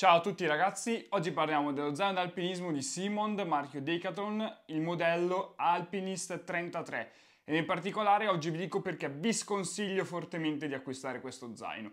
Ciao a tutti ragazzi, oggi parliamo dello zaino d'alpinismo di Simond, marchio Decathlon, il modello Alpinist 33 e in particolare oggi vi dico perché vi sconsiglio fortemente di acquistare questo zaino.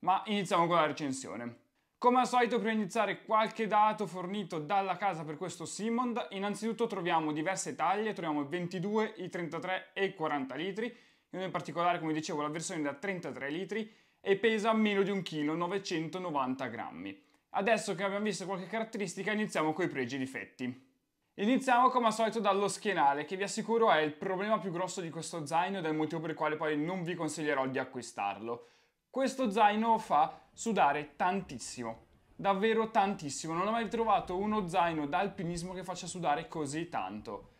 Ma iniziamo con la recensione. Come al solito, prima di iniziare qualche dato fornito dalla casa per questo Simond, innanzitutto troviamo diverse taglie, troviamo il 22, il 33 e il 40 litri, in in particolare, come dicevo, la versione da 33 litri e pesa meno di 1 kg, 990 grammi. Adesso che abbiamo visto qualche caratteristica iniziamo con i pregi e i difetti. Iniziamo come al solito dallo schienale che vi assicuro è il problema più grosso di questo zaino ed è il motivo per il quale poi non vi consiglierò di acquistarlo. Questo zaino fa sudare tantissimo, davvero tantissimo, non ho mai trovato uno zaino d'alpinismo che faccia sudare così tanto.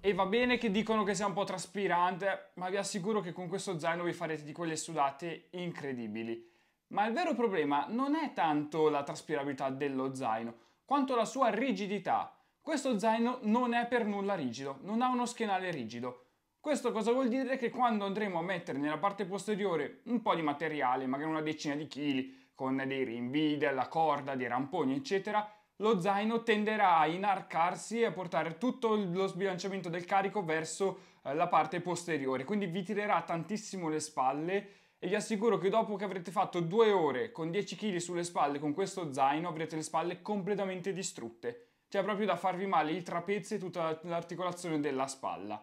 E va bene che dicono che sia un po' traspirante, ma vi assicuro che con questo zaino vi farete di quelle sudate incredibili. Ma il vero problema non è tanto la traspirabilità dello zaino, quanto la sua rigidità. Questo zaino non è per nulla rigido, non ha uno schienale rigido. Questo cosa vuol dire? Che quando andremo a mettere nella parte posteriore un po' di materiale, magari una decina di chili, con dei rinvii, della corda, dei ramponi, eccetera, lo zaino tenderà a inarcarsi e a portare tutto lo sbilanciamento del carico verso eh, la parte posteriore, quindi vi tirerà tantissimo le spalle e vi assicuro che dopo che avrete fatto due ore con 10 kg sulle spalle con questo zaino avrete le spalle completamente distrutte, cioè proprio da farvi male il trapezio e tutta l'articolazione della spalla.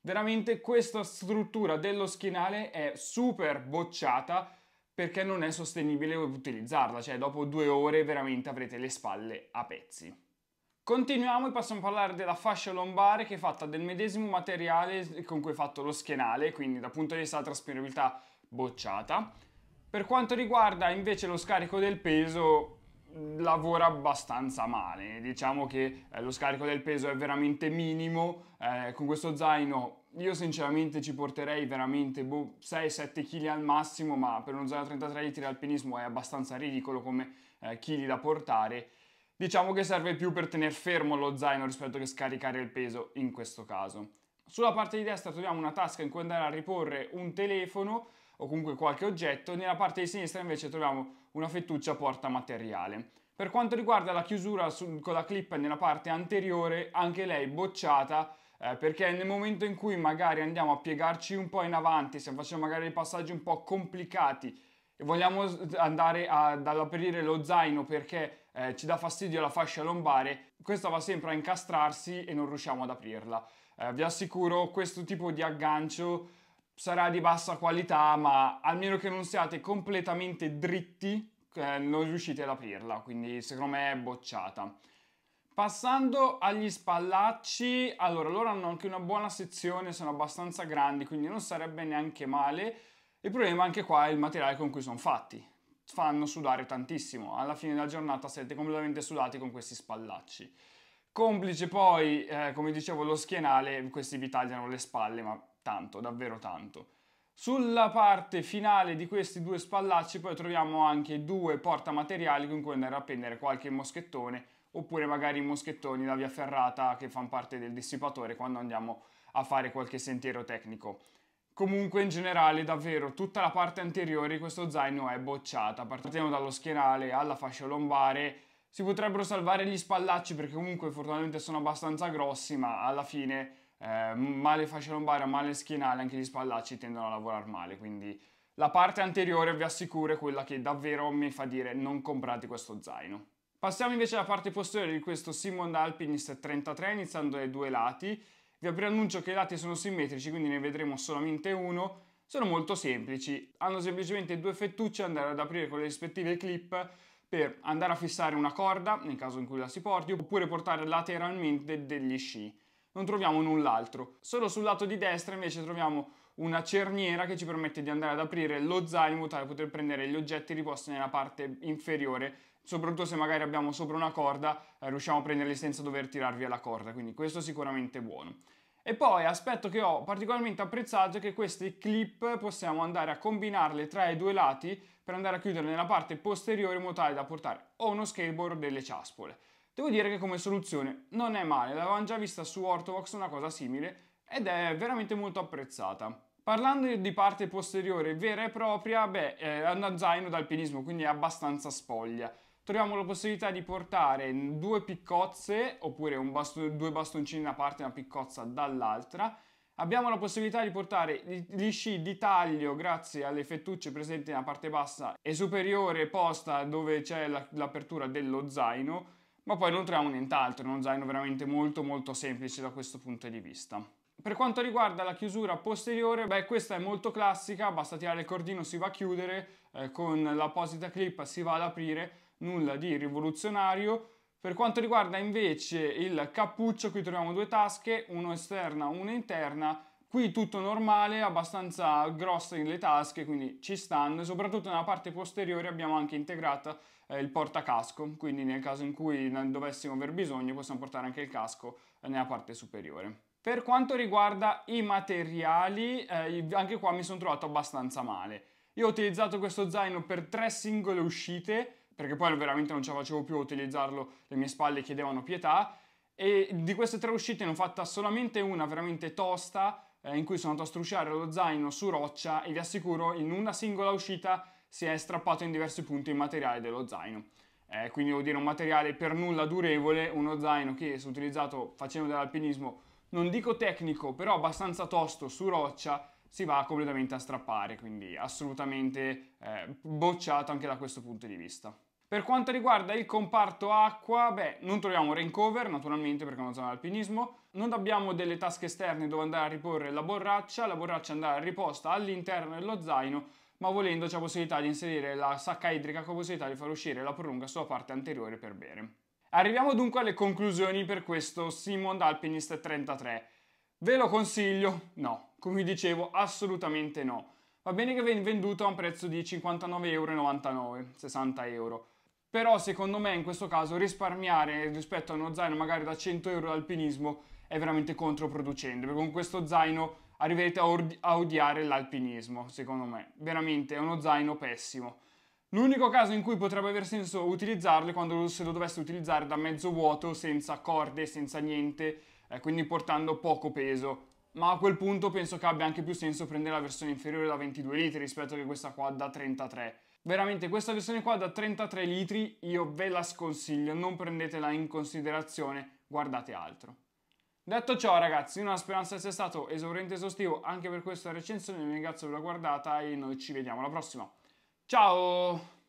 Veramente questa struttura dello schienale è super bocciata perché non è sostenibile utilizzarla, cioè dopo due ore veramente avrete le spalle a pezzi. Continuiamo e passiamo a parlare della fascia lombare che è fatta del medesimo materiale con cui è fatto lo schienale, quindi dal punto di vista della trasferibilità bocciata. Per quanto riguarda invece lo scarico del peso, lavora abbastanza male. Diciamo che eh, lo scarico del peso è veramente minimo. Eh, con questo zaino io sinceramente ci porterei veramente boh, 6-7 kg al massimo, ma per uno zaino 33 litri di alpinismo è abbastanza ridicolo come eh, chili da portare. Diciamo che serve più per tenere fermo lo zaino rispetto che scaricare il peso in questo caso. Sulla parte di destra troviamo una tasca in cui andare a riporre un telefono, o comunque qualche oggetto, nella parte di sinistra invece troviamo una fettuccia porta materiale. Per quanto riguarda la chiusura sul, con la clip nella parte anteriore, anche lei bocciata eh, perché nel momento in cui magari andiamo a piegarci un po' in avanti, se facciamo magari dei passaggi un po' complicati e vogliamo andare ad aprire lo zaino perché eh, ci dà fastidio la fascia lombare, questa va sempre a incastrarsi e non riusciamo ad aprirla. Eh, vi assicuro questo tipo di aggancio sarà di bassa qualità, ma almeno che non siate completamente dritti, eh, non riuscite ad aprirla, quindi secondo me è bocciata. Passando agli spallacci, allora loro hanno anche una buona sezione, sono abbastanza grandi, quindi non sarebbe neanche male. Il problema anche qua è il materiale con cui sono fatti. Fanno sudare tantissimo, alla fine della giornata siete completamente sudati con questi spallacci. Complice poi, eh, come dicevo, lo schienale, questi vi tagliano le spalle, ma tanto, davvero tanto. Sulla parte finale di questi due spallacci poi troviamo anche due portamateriali con cui andare a prendere qualche moschettone oppure magari i moschettoni da via ferrata che fanno parte del dissipatore quando andiamo a fare qualche sentiero tecnico. Comunque in generale davvero tutta la parte anteriore di questo zaino è bocciata. Partiamo dallo schienale alla fascia lombare si potrebbero salvare gli spallacci perché comunque fortunatamente sono abbastanza grossi, ma alla fine eh, male fascia lombare, male schienale, anche gli spallacci tendono a lavorare male, quindi la parte anteriore vi assicuro è quella che davvero mi fa dire non comprate questo zaino. Passiamo invece alla parte posteriore di questo Simon Alpinist 33 iniziando dai due lati. Vi preannuncio che i lati sono simmetrici quindi ne vedremo solamente uno. Sono molto semplici, hanno semplicemente due fettucce andare ad aprire con le rispettive clip per andare a fissare una corda, nel caso in cui la si porti, oppure portare lateralmente degli sci. Non troviamo null'altro. Solo sul lato di destra invece troviamo una cerniera che ci permette di andare ad aprire lo zaino in modo tale da poter prendere gli oggetti riposti nella parte inferiore, soprattutto se magari abbiamo sopra una corda, eh, riusciamo a prenderli senza dover tirar via la corda, quindi questo è sicuramente buono. E poi aspetto che ho particolarmente apprezzato è che queste clip possiamo andare a combinarle tra i due lati per andare a chiudere nella parte posteriore in modo tale da portare o uno skateboard o delle ciaspole. Devo dire che come soluzione non è male, l'avevamo già vista su Ortovox una cosa simile ed è veramente molto apprezzata. Parlando di parte posteriore vera e propria, beh, eh, è uno zaino d'alpinismo, quindi è abbastanza spoglia troviamo la possibilità di portare due piccozze, oppure basto, due bastoncini da parte e una piccozza dall'altra. Abbiamo la possibilità di portare gli sci di taglio grazie alle fettucce presenti nella parte bassa e superiore posta dove c'è l'apertura dello zaino, ma poi non troviamo nient'altro, è uno zaino veramente molto molto semplice da questo punto di vista. Per quanto riguarda la chiusura posteriore, beh questa è molto classica, basta tirare il cordino, si va a chiudere, eh, con l'apposita clip si va ad aprire, nulla di rivoluzionario. Per quanto riguarda invece il cappuccio, qui troviamo due tasche, una esterna, una interna. Qui tutto normale, abbastanza grosse le tasche, quindi ci stanno. Soprattutto nella parte posteriore abbiamo anche integrato eh, il portacasco, quindi nel caso in cui dovessimo aver bisogno possiamo portare anche il casco eh, nella parte superiore. Per quanto riguarda i materiali, eh, anche qua mi sono trovato abbastanza male. Io ho utilizzato questo zaino per tre singole uscite, perché poi veramente non ce la facevo più a utilizzarlo, le mie spalle chiedevano pietà. E di queste tre uscite ne ho fatta solamente una veramente tosta, eh, in cui sono andato a strusciare lo zaino su roccia e vi assicuro in una singola uscita si è strappato in diversi punti il materiale dello zaino. Eh, quindi devo dire un materiale per nulla durevole, uno zaino che se utilizzato facendo dell'alpinismo non dico tecnico, però abbastanza tosto su roccia, si va completamente a strappare, quindi assolutamente eh, bocciato anche da questo punto di vista. Per quanto riguarda il comparto acqua, beh, non troviamo rain cover naturalmente perché è una zona di alpinismo, non abbiamo delle tasche esterne dove andare a riporre la borraccia, la borraccia andrà riposta all'interno dello zaino, ma volendo c'è la possibilità di inserire la sacca idrica con possibilità di far uscire la prolunga sulla parte anteriore per bere. Arriviamo dunque alle conclusioni per questo Simon Alpinist 33. Ve lo consiglio? No, come dicevo assolutamente no. Va bene che venga venduto a un prezzo di 59,99 euro, 60 euro però secondo me in questo caso risparmiare rispetto a uno zaino magari da 100 euro d'alpinismo è veramente controproducente, perché con questo zaino arriverete a, od- a odiare l'alpinismo, secondo me, veramente è uno zaino pessimo. L'unico caso in cui potrebbe aver senso utilizzarlo è quando se lo dovesse utilizzare da mezzo vuoto, senza corde, senza niente, eh, quindi portando poco peso. Ma a quel punto penso che abbia anche più senso prendere la versione inferiore da 22 litri rispetto a questa qua da 33 Veramente questa versione qua da 33 litri io ve la sconsiglio, non prendetela in considerazione, guardate altro. Detto ciò ragazzi, una speranza sia stato esauriente e esaustivo anche per questa recensione, vi ringrazio per la guardata e noi ci vediamo alla prossima. Ciao!